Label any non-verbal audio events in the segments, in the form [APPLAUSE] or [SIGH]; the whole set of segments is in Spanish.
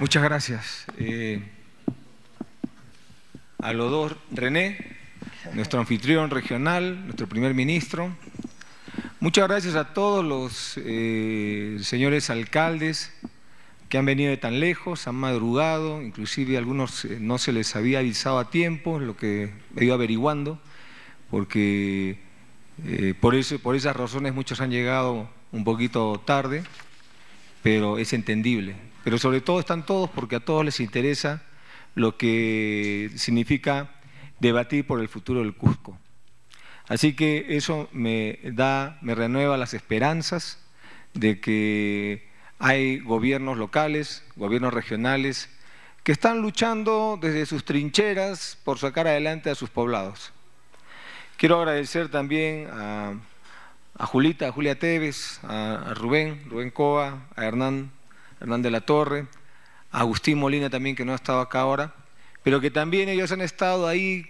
Muchas gracias. Eh, a los dos. René, nuestro anfitrión regional, nuestro primer ministro. Muchas gracias a todos los eh, señores alcaldes que han venido de tan lejos, han madrugado, inclusive algunos eh, no se les había avisado a tiempo, lo que he ido averiguando, porque por, eso, por esas razones muchos han llegado un poquito tarde, pero es entendible, pero sobre todo están todos porque a todos les interesa lo que significa debatir por el futuro del Cusco. Así que eso me da, me renueva las esperanzas de que hay gobiernos locales, gobiernos regionales, que están luchando desde sus trincheras por sacar adelante a sus poblados. Quiero agradecer también a, Julita, a Julia Teves, a, a Rubén, Rubén Coa, a Hernán Hernán de la Torre, Agustín Molina también, que no ha estado acá ahora, pero que también ellos han estado ahí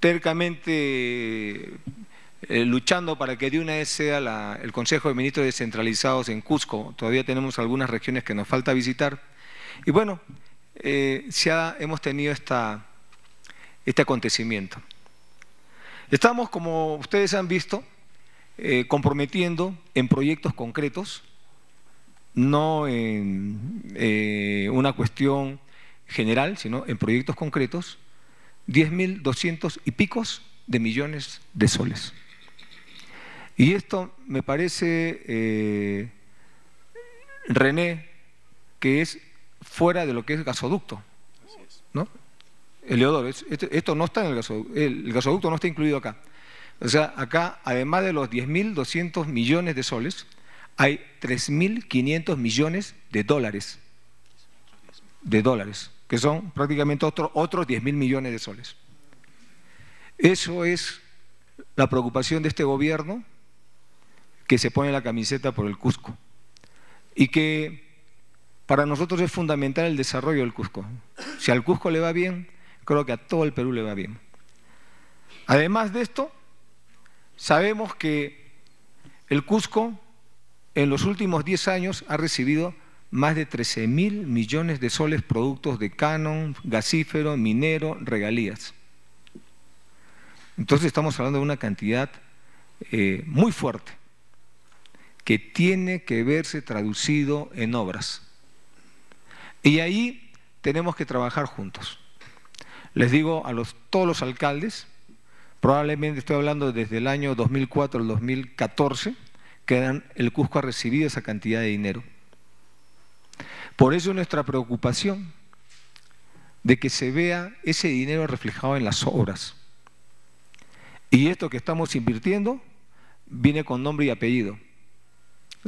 tercamente eh, luchando para que de una vez sea el Consejo de Ministros descentralizados en Cusco. Todavía tenemos algunas regiones que nos falta visitar. Y bueno, eh, hemos tenido esta, este acontecimiento. Estamos, como ustedes han visto, eh, comprometiendo en proyectos concretos no en eh, una cuestión general, sino en proyectos concretos, 10.200 y picos de millones de soles. Y esto me parece, eh, René, que es fuera de lo que es gasoducto. ¿no? esto no está en el gasoducto, el gasoducto no está incluido acá. O sea, acá, además de los 10.200 millones de soles, hay 3.500 millones de dólares, de dólares, que son prácticamente otros otros 10.000 millones de soles. Eso es la preocupación de este gobierno que se pone la camiseta por el Cusco y que para nosotros es fundamental el desarrollo del Cusco. Si al Cusco le va bien, creo que a todo el Perú le va bien. Además de esto, sabemos que el Cusco en los últimos 10 años ha recibido más de 13 mil millones de soles productos de canon, gasífero, minero, regalías. Entonces estamos hablando de una cantidad eh, muy fuerte que tiene que verse traducido en obras. Y ahí tenemos que trabajar juntos. Les digo a los, todos los alcaldes, probablemente estoy hablando desde el año 2004 al 2014, quedan el Cusco ha recibido esa cantidad de dinero. Por eso nuestra preocupación de que se vea ese dinero reflejado en las obras. Y esto que estamos invirtiendo viene con nombre y apellido.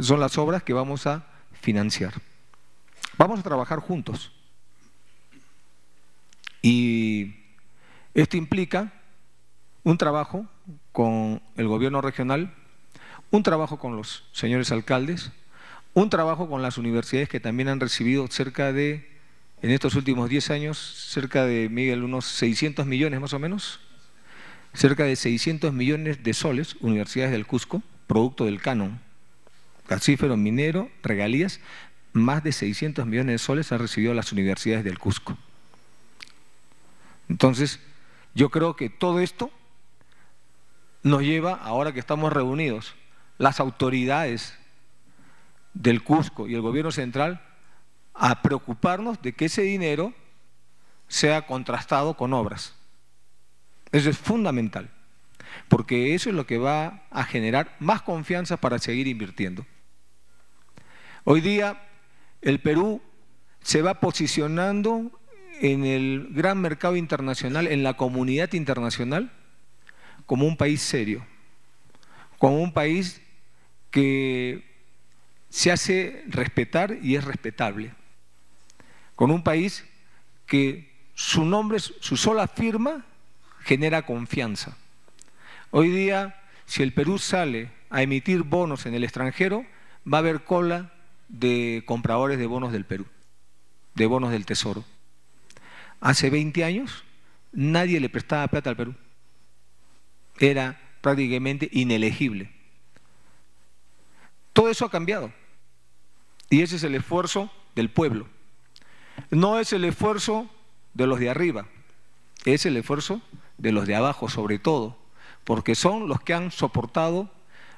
Son las obras que vamos a financiar. Vamos a trabajar juntos. Y esto implica un trabajo con el gobierno regional, un trabajo con los señores alcaldes, un trabajo con las universidades que también han recibido cerca de, en estos últimos 10 años, cerca de, Miguel, unos 600 millones más o menos, cerca de 600 millones de soles, universidades del Cusco, producto del canon, gasífero, minero, regalías, más de 600 millones de soles han recibido las universidades del Cusco. Entonces, yo creo que todo esto nos lleva, ahora que estamos reunidos, las autoridades del Cusco y el gobierno central a preocuparnos de que ese dinero sea contrastado con obras. Eso es fundamental, porque eso es lo que va a generar más confianza para seguir invirtiendo. Hoy día el Perú se va posicionando en el gran mercado internacional, en la comunidad internacional, como un país serio, como un país que se hace respetar y es respetable. Con un país que su nombre, su sola firma, genera confianza. Hoy día, si el Perú sale a emitir bonos en el extranjero, va a haber cola de compradores de bonos del Perú, de bonos del Tesoro. Hace 20 años nadie le prestaba plata al Perú. Era prácticamente inelegible. Todo eso ha cambiado. Y ese es el esfuerzo del pueblo. No es el esfuerzo de los de arriba, es el esfuerzo de los de abajo sobre todo, porque son los que han soportado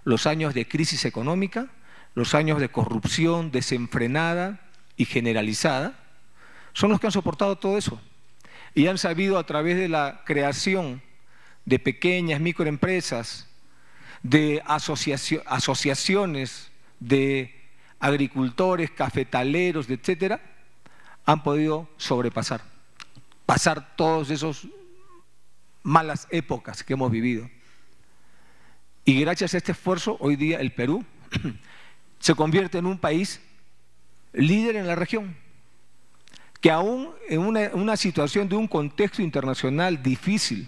los años de crisis económica, los años de corrupción desenfrenada y generalizada, son los que han soportado todo eso y han sabido a través de la creación de pequeñas microempresas, de asociaciones de agricultores, cafetaleros, etcétera, han podido sobrepasar, pasar todas esas malas épocas que hemos vivido. Y gracias a este esfuerzo, hoy día el Perú [CLEARS THROAT] se convierte en un país líder en la región, que aún en una situación de un contexto internacional difícil,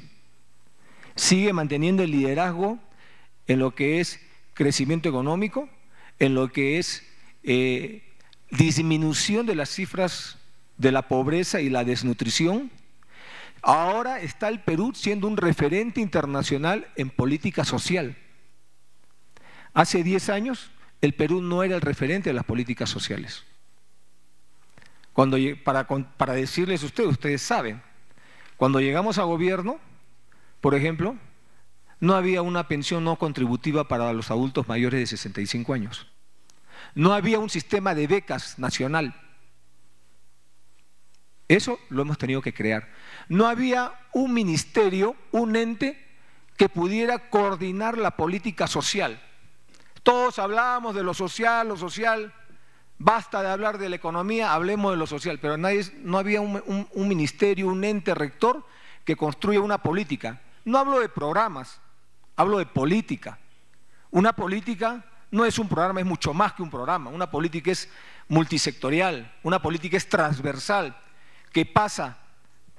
sigue manteniendo el liderazgo en lo que es crecimiento económico, en lo que es eh, disminución de las cifras de la pobreza y la desnutrición. Ahora está el Perú siendo un referente internacional en política social. Hace 10 años el Perú no era el referente de las políticas sociales. Cuando, para, para decirles a ustedes, ustedes saben, cuando llegamos a gobierno, por ejemplo, no había una pensión no contributiva para los adultos mayores de 65 años. No había un sistema de becas nacional. Eso lo hemos tenido que crear. No había un ministerio, un ente que pudiera coordinar la política social. Todos hablábamos de lo social, lo social, basta de hablar de la economía, hablemos de lo social, pero nadie, no había un, un ministerio, un ente rector que construya una política. No hablo de programas, hablo de política. Una política no es un programa, es mucho más que un programa. Una política es multisectorial, una política es transversal, que pasa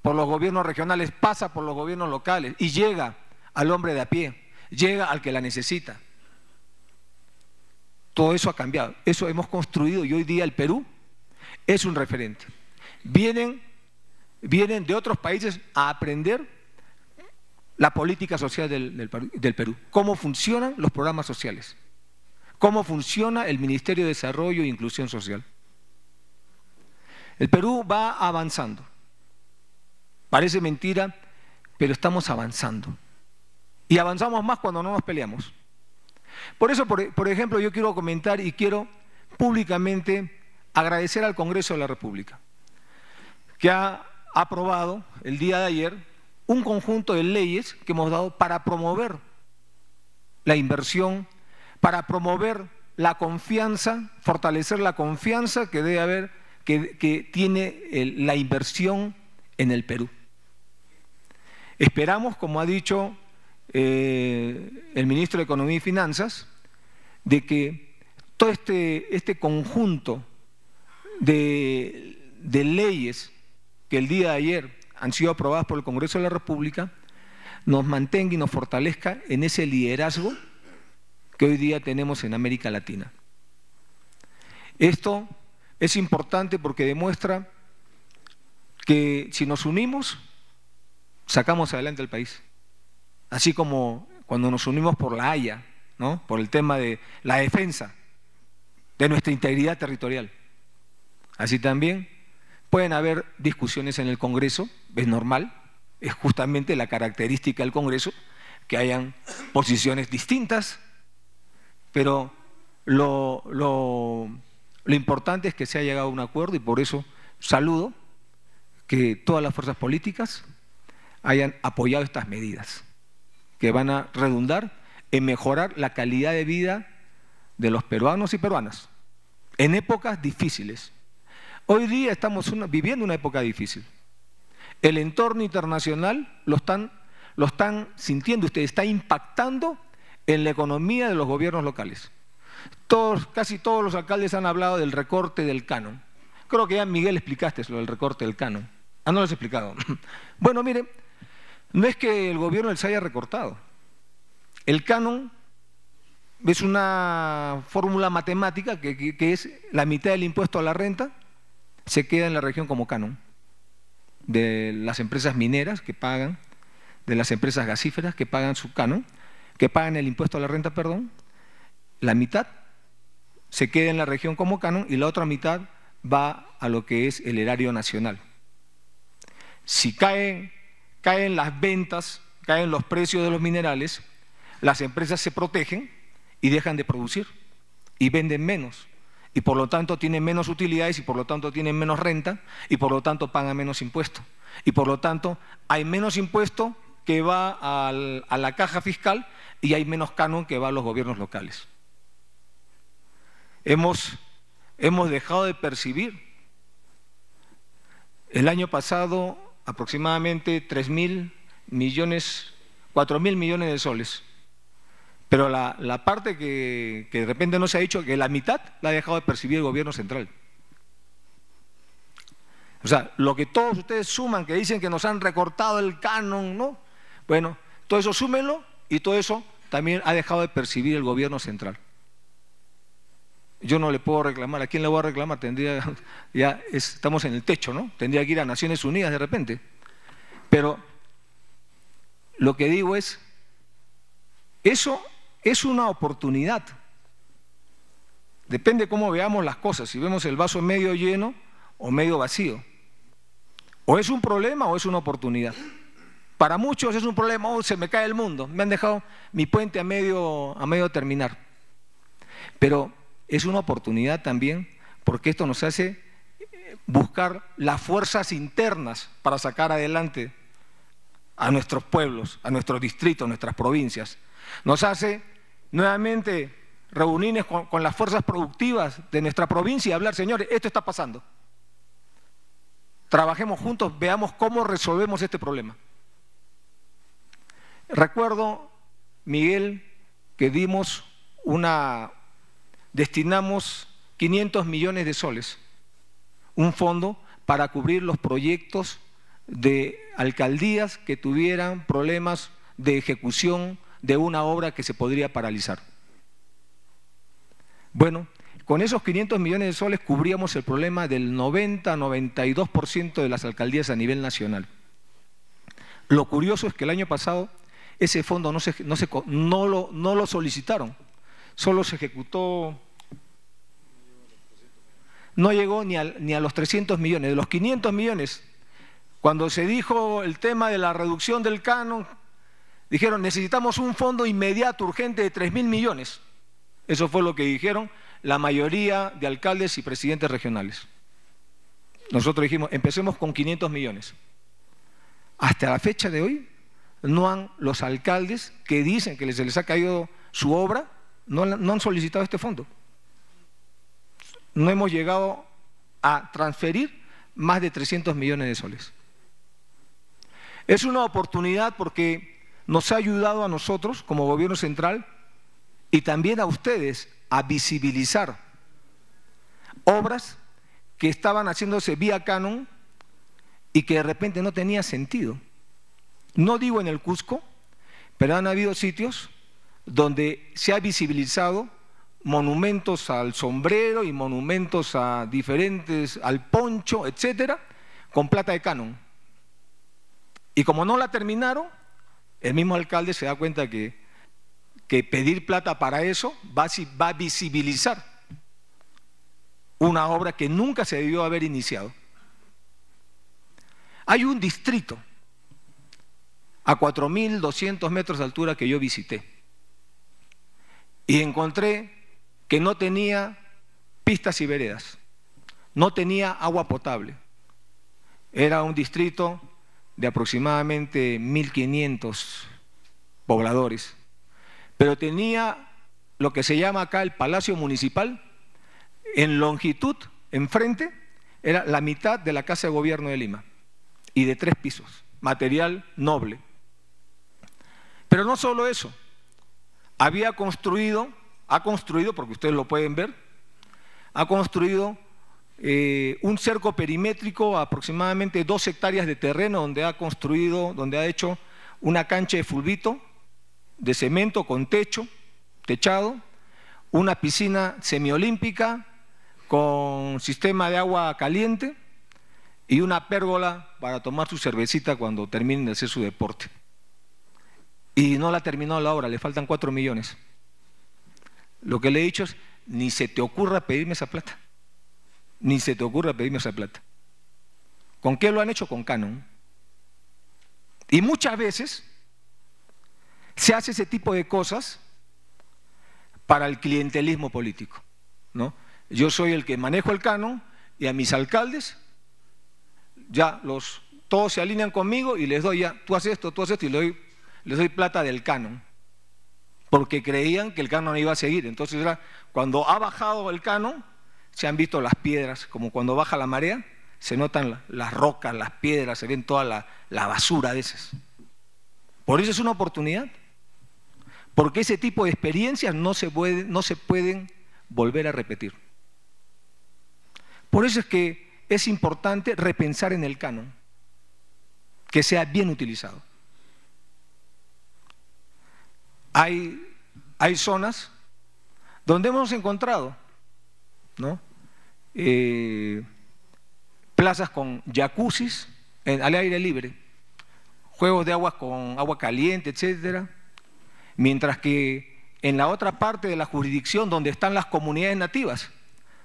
por los gobiernos regionales, pasa por los gobiernos locales y llega al hombre de a pie, llega al que la necesita. Todo eso ha cambiado, eso hemos construido y hoy día el Perú es un referente. Vienen, vienen de otros países a aprender la política social del, Perú, cómo funcionan los programas sociales, cómo funciona el Ministerio de Desarrollo e Inclusión Social. El Perú va avanzando. Parece mentira, pero estamos avanzando. Y avanzamos más cuando no nos peleamos. Por eso, por, ejemplo, yo quiero comentar y quiero públicamente agradecer al Congreso de la República, que ha aprobado el día de ayer un conjunto de leyes que hemos dado para promover la inversión, para promover la confianza, fortalecer la confianza que debe haber, que, tiene la inversión en el Perú. Esperamos, como ha dicho eh, el ministro de Economía y Finanzas, de que todo este, este conjunto de, de leyes que el día de ayer han sido aprobadas por el Congreso de la República, nos mantenga y nos fortalezca en ese liderazgo que hoy día tenemos en América Latina. Esto es importante porque demuestra que si nos unimos, sacamos adelante al país. Así como cuando nos unimos por la Haya, ¿no? por el tema de la defensa de nuestra integridad territorial. Así también Pueden haber discusiones en el Congreso, es normal, es justamente la característica del Congreso, que hayan posiciones distintas, pero lo, importante es que se haya llegado a un acuerdo y por eso saludo que todas las fuerzas políticas hayan apoyado estas medidas, que van a redundar en mejorar la calidad de vida de los peruanos y peruanas en épocas difíciles. Hoy día estamos viviendo una época difícil. El entorno internacional lo están, sintiendo ustedes, está impactando en la economía de los gobiernos locales. Todos, casi todos los alcaldes han hablado del recorte del canon. Creo que ya Miguel explicaste lo del recorte del canon. Ah, no lo has explicado. [LAUGHS] Bueno, mire, no es que el gobierno les haya recortado. El canon es una fórmula matemática que es la mitad del impuesto a la renta se queda en la región como canon de las empresas mineras que pagan, de las empresas gasíferas que pagan su canon, que pagan el impuesto a la renta, perdón, la mitad se queda en la región como canon y la otra mitad va a lo que es el erario nacional. Si caen, caen las ventas, caen los precios de los minerales, las empresas se protegen y dejan de producir y venden menos y por lo tanto tienen menos utilidades y por lo tanto tienen menos renta y por lo tanto pagan menos impuestos. Y por lo tanto hay menos impuesto que va a la caja fiscal y hay menos canon que va a los gobiernos locales. Hemos, hemos dejado de percibir. El año pasado aproximadamente tres mil millones, 4 mil millones de soles pero la, parte que, de repente no se ha dicho, que la mitad la ha dejado de percibir el gobierno central. O sea, lo que todos ustedes suman, que dicen que nos han recortado el canon, ¿no? Bueno, todo eso súmenlo y todo eso también ha dejado de percibir el gobierno central. Yo no le puedo reclamar, ¿a quién le voy a reclamar? Tendría, [LAUGHS] ya estamos en el techo, ¿no? Tendría que ir a Naciones Unidas de repente. Pero lo que digo es, eso es una oportunidad. Depende cómo veamos las cosas, si vemos el vaso medio lleno o medio vacío. O es un problema o es una oportunidad. Para muchos es un problema, oh, se me cae el mundo, me han dejado mi puente a medio, a medio terminar. Pero es una oportunidad también porque esto nos hace eh, buscar las fuerzas internas para sacar adelante a nuestros pueblos, a nuestros distritos, a nuestras provincias. Nos hace nuevamente reunirnos con, con, las fuerzas productivas de nuestra provincia y hablar, señores, esto está pasando. Trabajemos juntos, veamos cómo resolvemos este problema. Recuerdo, Miguel, que dimos una, destinamos 500 millones de soles, un fondo para cubrir los proyectos de alcaldías que tuvieran problemas de ejecución de una obra que se podría paralizar. Bueno, con esos 500 millones de soles cubríamos el problema del 90-92% de las alcaldías a nivel nacional. Lo curioso es que el año pasado ese fondo no, se, no, no, lo, no lo solicitaron, solo se ejecutó no llegó ni ni a, los 300 millones, de los 500 millones. Cuando se dijo el tema de la reducción del canon, Dijeron, necesitamos un fondo inmediato, urgente, de 3 mil millones. Eso fue lo que dijeron la mayoría de alcaldes y presidentes regionales. Nosotros dijimos, empecemos con 500 millones. Hasta la fecha de hoy, no han, los alcaldes que dicen que se les ha caído su obra, no han solicitado este fondo. No hemos llegado a transferir más de 300 millones de soles. Es una oportunidad porque nos ha ayudado a nosotros como gobierno central y también a ustedes a visibilizar obras que estaban haciéndose vía canon y que de repente no tenía sentido. No digo en el Cusco, pero han habido sitios donde se ha visibilizado monumentos al sombrero y monumentos a diferentes, al poncho, etcétera, con plata de canon. Y como no la terminaron, el mismo alcalde se da cuenta que, que pedir plata para eso va, va a visibilizar una obra que nunca se debió haber iniciado. Hay un distrito a 4.200 metros de altura que yo visité y encontré que no tenía pistas y veredas, no tenía agua potable. Era un distrito de aproximadamente 1.500 pobladores, pero tenía lo que se llama acá el Palacio Municipal, en longitud, enfrente, era la mitad de la Casa de Gobierno de Lima, y de tres pisos, material noble. Pero no solo eso, había construido, ha construido, porque ustedes lo pueden ver, ha construido eh, un cerco perimétrico aproximadamente dos hectáreas de terreno donde ha construido, donde ha hecho una cancha de fulbito, de cemento con techo, techado, una piscina semiolímpica con sistema de agua caliente y una pérgola para tomar su cervecita cuando terminen de hacer su deporte. Y no la ha terminado la obra, le faltan cuatro millones. Lo que le he dicho es, ni se te ocurra pedirme esa plata. Ni se te ocurra pedirme esa plata. ¿Con qué lo han hecho? Con Canon. Y muchas veces se hace ese tipo de cosas para el clientelismo político. ¿no? Yo soy el que manejo el canon y a mis alcaldes ya los, todos se alinean conmigo y les doy ya, tú haces esto, tú haces esto y les doy, plata del canon. Porque creían que el canon iba a seguir. Entonces cuando ha bajado el canon, se han visto las piedras, como cuando baja la marea, se notan las rocas, las piedras, se ven toda la, basura de esas. Por eso es una oportunidad. Porque ese tipo de experiencias no se, pueden volver a repetir. Por eso es que es importante repensar en el canon, que sea bien utilizado. Hay, hay zonas donde hemos encontrado eh, plazas con jacuzzis al aire libre, juegos de agua con agua caliente, etcétera, mientras que en la otra parte de la jurisdicción donde están las comunidades nativas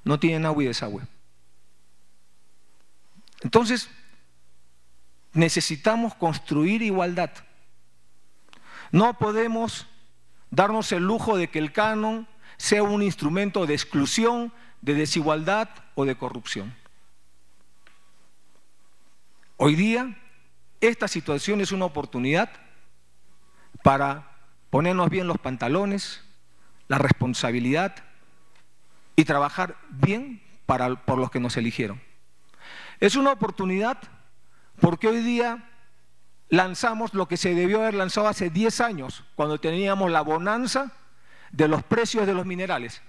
no tienen agua y desagüe. Entonces, necesitamos construir igualdad. No podemos darnos el lujo de que el canon sea un instrumento de exclusión de desigualdad o de corrupción. Hoy día, esta situación es una oportunidad para ponernos bien los pantalones, la responsabilidad y trabajar bien para, por los que nos eligieron. Es una oportunidad porque hoy día lanzamos lo que se debió haber lanzado hace 10 años, cuando teníamos la bonanza de los precios de los minerales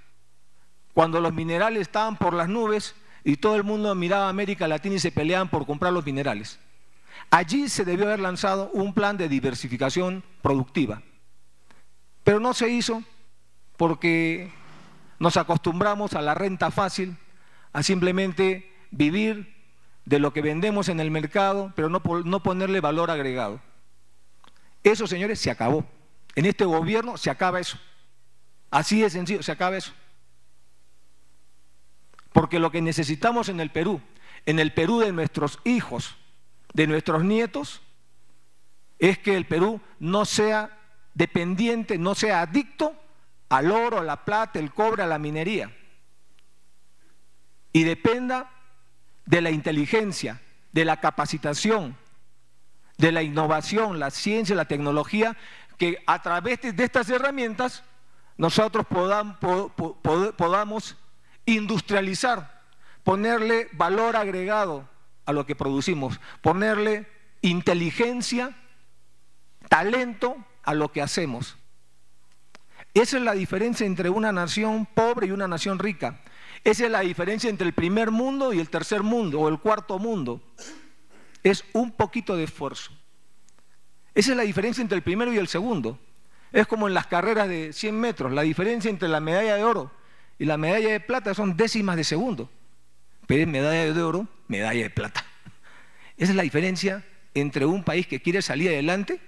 cuando los minerales estaban por las nubes y todo el mundo miraba a América Latina y se peleaban por comprar los minerales. Allí se debió haber lanzado un plan de diversificación productiva. Pero no se hizo porque nos acostumbramos a la renta fácil, a simplemente vivir de lo que vendemos en el mercado, pero no, no ponerle valor agregado. Eso, señores, se acabó. En este gobierno se acaba eso. Así de sencillo, se acaba eso. Porque lo que necesitamos en el Perú, en el Perú de nuestros hijos, de nuestros nietos, es que el Perú no sea dependiente, no sea adicto al oro, a la plata, el cobre, a la minería. Y dependa de la inteligencia, de la capacitación, de la innovación, la ciencia, la tecnología, que a través de estas herramientas nosotros podamos, podamos industrializar, ponerle valor agregado a lo que producimos, ponerle inteligencia, talento a lo que hacemos. Esa es la diferencia entre una nación pobre y una nación rica. Esa es la diferencia entre el primer mundo y el tercer mundo o el cuarto mundo. Es un poquito de esfuerzo. Esa es la diferencia entre el primero y el segundo. Es como en las carreras de 100 metros, la diferencia entre la medalla de oro y la medalla de plata son décimas de segundo. Pero medalla de oro, medalla de plata. Esa es la diferencia entre un país que quiere salir adelante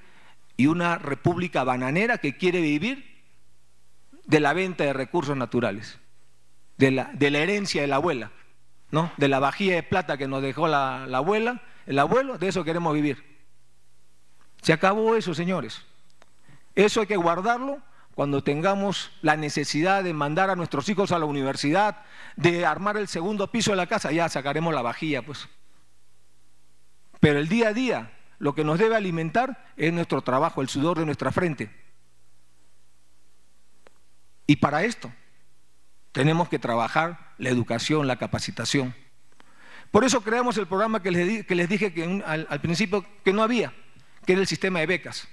y una república bananera que quiere vivir de la venta de recursos naturales, de la, herencia de la abuela, ¿no? de la vajilla de plata que nos dejó la abuela, el abuelo, de eso queremos vivir. Se acabó eso, señores. Eso hay que guardarlo cuando tengamos la necesidad de mandar a nuestros hijos a la universidad, de armar el segundo piso de la casa, ya sacaremos la vajilla, pues. Pero el día a día, lo que nos debe alimentar es nuestro trabajo, el sudor de nuestra frente. Y para esto tenemos que trabajar la educación, la capacitación. Por eso creamos el programa que les, dije que al, al principio que no había, que era el sistema de becas.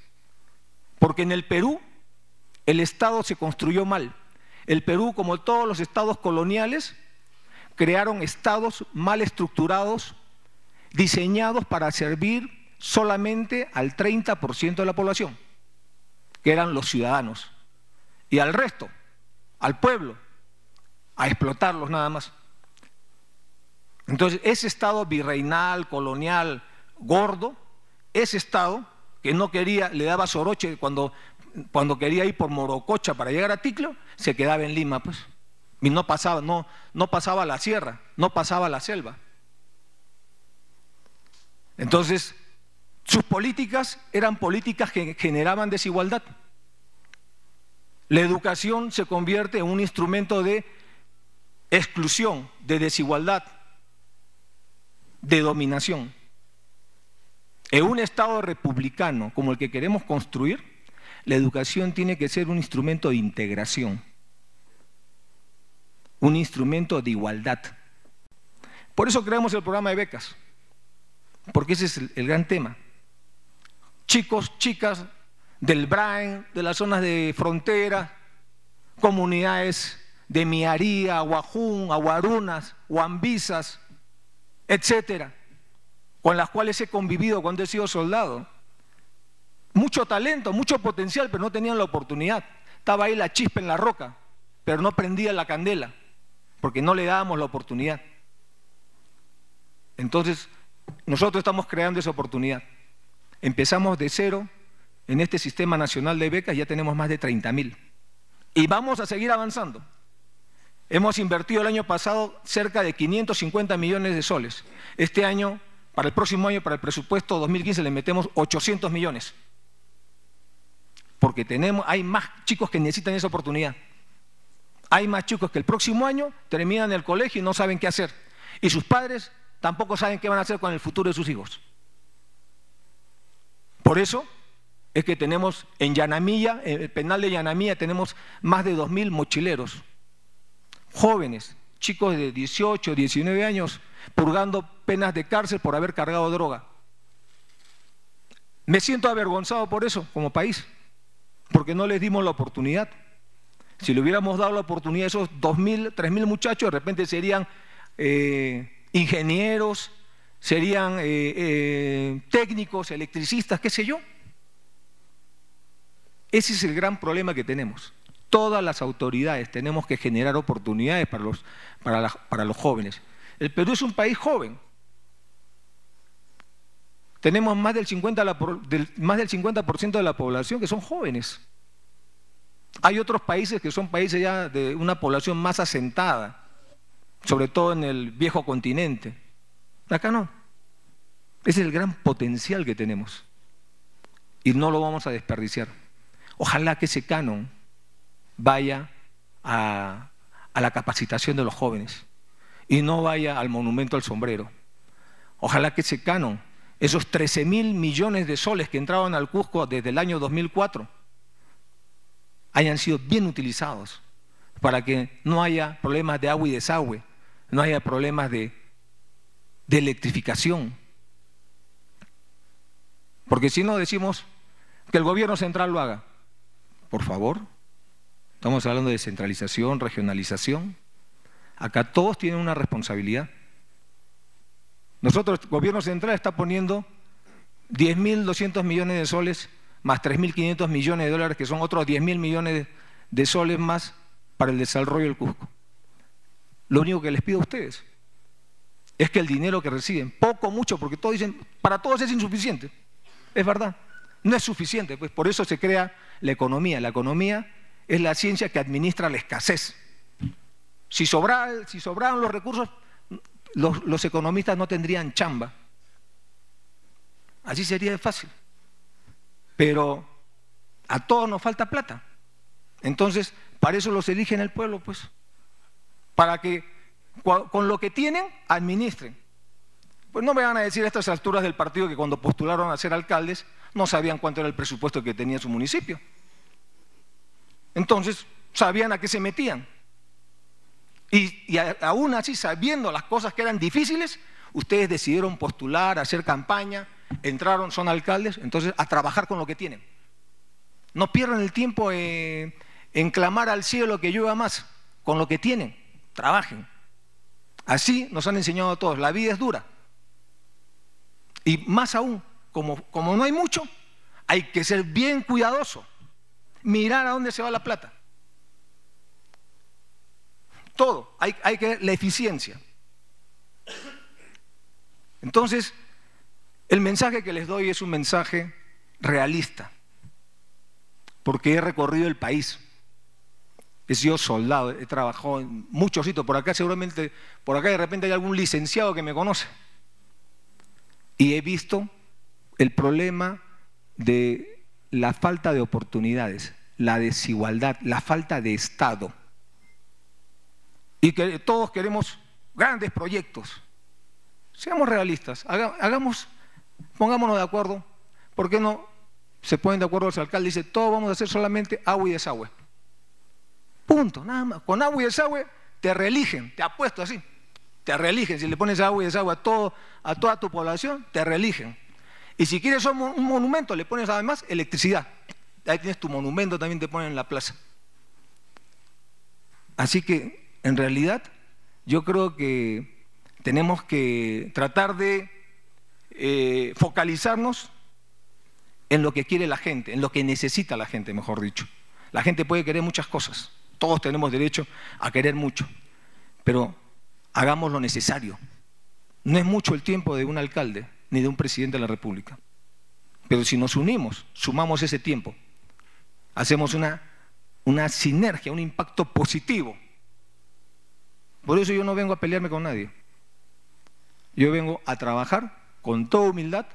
Porque en el Perú el Estado se construyó mal. El Perú, como todos los estados coloniales, crearon estados mal estructurados, diseñados para servir solamente al 30% de la población, que eran los ciudadanos, y al resto, al pueblo, a explotarlos nada más. Entonces, ese estado virreinal, colonial, gordo, ese estado que no quería, le daba soroche cuando cuando quería ir por Morococha para llegar a Ticlo, se quedaba en Lima, pues. Y no pasaba, no, no pasaba la sierra, no pasaba la selva. Entonces, sus políticas eran políticas que generaban desigualdad. La educación se convierte en un instrumento de exclusión, de desigualdad, de dominación. En un Estado republicano como el que queremos construir, la educación tiene que ser un instrumento de integración, un instrumento de igualdad. Por eso creamos el programa de becas, porque ese es el, gran tema. Chicos, chicas del Brain, de las zonas de frontera, comunidades de Miaría, Guajún, Aguarunas, Huambisas, etcétera, con las cuales he convivido cuando he sido soldado mucho talento, mucho potencial, pero no tenían la oportunidad. Estaba ahí la chispa en la roca, pero no prendía la candela, porque no le dábamos la oportunidad. Entonces, nosotros estamos creando esa oportunidad. Empezamos de cero en este sistema nacional de becas, ya tenemos más de 30 mil. Y vamos a seguir avanzando. Hemos invertido el año pasado cerca de 550 millones de soles. Este año, para el próximo año, para el presupuesto 2015, le metemos 800 millones porque tenemos, hay más chicos que necesitan esa oportunidad. Hay más chicos que el próximo año terminan el colegio y no saben qué hacer. Y sus padres tampoco saben qué van a hacer con el futuro de sus hijos. Por eso es que tenemos en Yanamilla, en el penal de Yanamilla, tenemos más de 2.000 mochileros, jóvenes, chicos de 18, 19 años, purgando penas de cárcel por haber cargado droga. Me siento avergonzado por eso como país porque no les dimos la oportunidad. Si le hubiéramos dado la oportunidad a esos 2.000, 3.000 muchachos, de repente serían eh, ingenieros, serían eh, eh, técnicos, electricistas, qué sé yo. Ese es el gran problema que tenemos. Todas las autoridades tenemos que generar oportunidades para los, para, para los jóvenes. El Perú es un país joven, tenemos más del 50%, más de la población que son jóvenes. Hay otros países que son países ya de una población más asentada, sobre todo en el viejo continente. Acá no. Ese es el gran potencial que tenemos. Y no lo vamos a desperdiciar. Ojalá que ese canon vaya a, a la capacitación de los jóvenes y no vaya al monumento al sombrero. Ojalá que ese canon esos 13 mil millones de soles que entraban al Cusco desde el año 2004 hayan sido bien utilizados para que no haya problemas de agua y desagüe, no haya problemas de, de electrificación. Porque si no decimos que el gobierno central lo haga, por favor, estamos hablando de centralización, regionalización, acá todos tienen una responsabilidad. Nosotros, el gobierno central está poniendo 10.200 millones de soles más 3.500 millones de dólares, que son otros 10.000 millones de soles más para el desarrollo del Cusco. Lo único que les pido a ustedes es que el dinero que reciben, poco mucho, porque todos dicen, para todos es insuficiente. Es verdad, no es suficiente, pues por eso se crea la economía. La economía es la ciencia que administra la escasez. Si, si sobraron los recursos, los, economistas no tendrían chamba. Así sería fácil. Pero a todos nos falta plata. Entonces, para eso los eligen el pueblo, pues. Para que con lo que tienen, administren. Pues no me van a decir a estas alturas del partido que cuando postularon a ser alcaldes no sabían cuánto era el presupuesto que tenía su municipio. Entonces, sabían a qué se metían. Y, aún así, sabiendo las cosas que eran difíciles, ustedes decidieron postular, hacer campaña, entraron, son alcaldes, entonces a trabajar con lo que tienen. No pierdan el tiempo en clamar al cielo que llueva más, con lo que tienen, trabajen. Así nos han enseñado a todos, la vida es dura. Y más aún, como, como no hay mucho, hay que ser bien cuidadoso, mirar a dónde se va la plata todo, hay, que que la eficiencia. Entonces, el mensaje que les doy es un mensaje realista, porque he recorrido el país. He sido soldado, he trabajado en muchos sitios. Por acá seguramente, por acá de repente hay algún licenciado que me conoce. Y he visto el problema de la falta de oportunidades, la desigualdad, la falta de Estado y que todos queremos grandes proyectos. Seamos realistas, hagamos, pongámonos de acuerdo. ¿Por qué no se ponen de acuerdo El alcalde Dice, todos vamos a hacer solamente agua y desagüe. Punto, nada más. Con agua y desagüe te reeligen, te apuesto así. Te reeligen. Si le pones agua y desagüe a, todo, a toda tu población, te reeligen. Y si quieres un monumento, le pones además electricidad. Ahí tienes tu monumento, también te ponen en la plaza. Así que en realidad, yo creo que tenemos que tratar de eh, focalizarnos en lo que quiere la gente, en lo que necesita la gente, mejor dicho. La gente puede querer muchas cosas, todos tenemos derecho a querer mucho, pero hagamos lo necesario. No es mucho el tiempo de un alcalde ni de un presidente de la República, pero si nos unimos, sumamos ese tiempo, hacemos una sinergia, un impacto positivo por eso yo no vengo a pelearme con nadie. Yo vengo a trabajar con toda humildad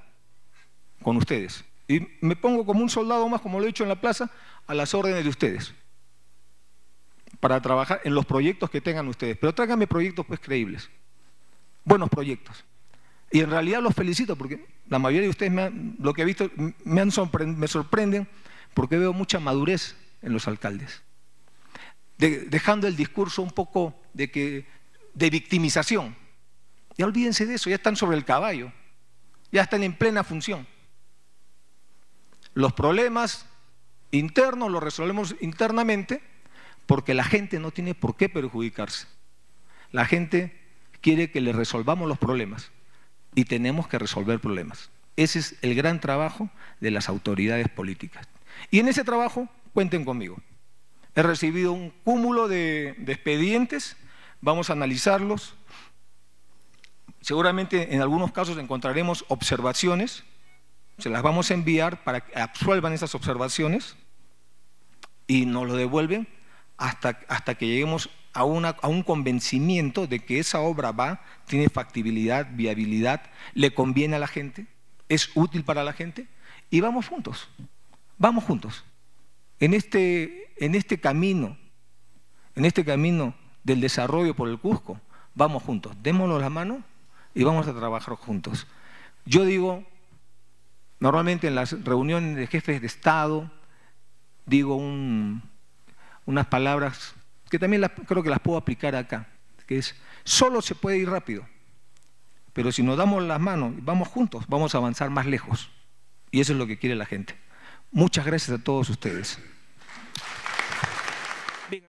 con ustedes. Y me pongo como un soldado más, como lo he hecho en la plaza, a las órdenes de ustedes. Para trabajar en los proyectos que tengan ustedes. Pero tráiganme proyectos pues creíbles. Buenos proyectos. Y en realidad los felicito porque la mayoría de ustedes, me lo que he visto, me, me sorprenden porque veo mucha madurez en los alcaldes dejando el discurso un poco de, que, de victimización. Ya olvídense de eso, ya están sobre el caballo, ya están en plena función. Los problemas internos los resolvemos internamente porque la gente no tiene por qué perjudicarse. La gente quiere que le resolvamos los problemas y tenemos que resolver problemas. Ese es el gran trabajo de las autoridades políticas. Y en ese trabajo cuenten conmigo. He recibido un cúmulo de, expedientes, vamos a analizarlos. Seguramente en algunos casos encontraremos observaciones, se las vamos a enviar para que absuelvan esas observaciones y nos lo devuelven hasta, hasta que lleguemos a, una, a, un convencimiento de que esa obra va, tiene factibilidad, viabilidad, le conviene a la gente, es útil para la gente, y vamos juntos, vamos juntos. En este, en este camino, en este camino del desarrollo por el Cusco, vamos juntos, démonos la mano y vamos a trabajar juntos. Yo digo, normalmente en las reuniones de jefes de Estado, digo unas palabras que también creo que las puedo aplicar acá, que es, solo se puede ir rápido, pero si nos damos las manos y vamos juntos, vamos a avanzar más lejos. Y eso es lo que quiere la gente. Muchas gracias a todos ustedes.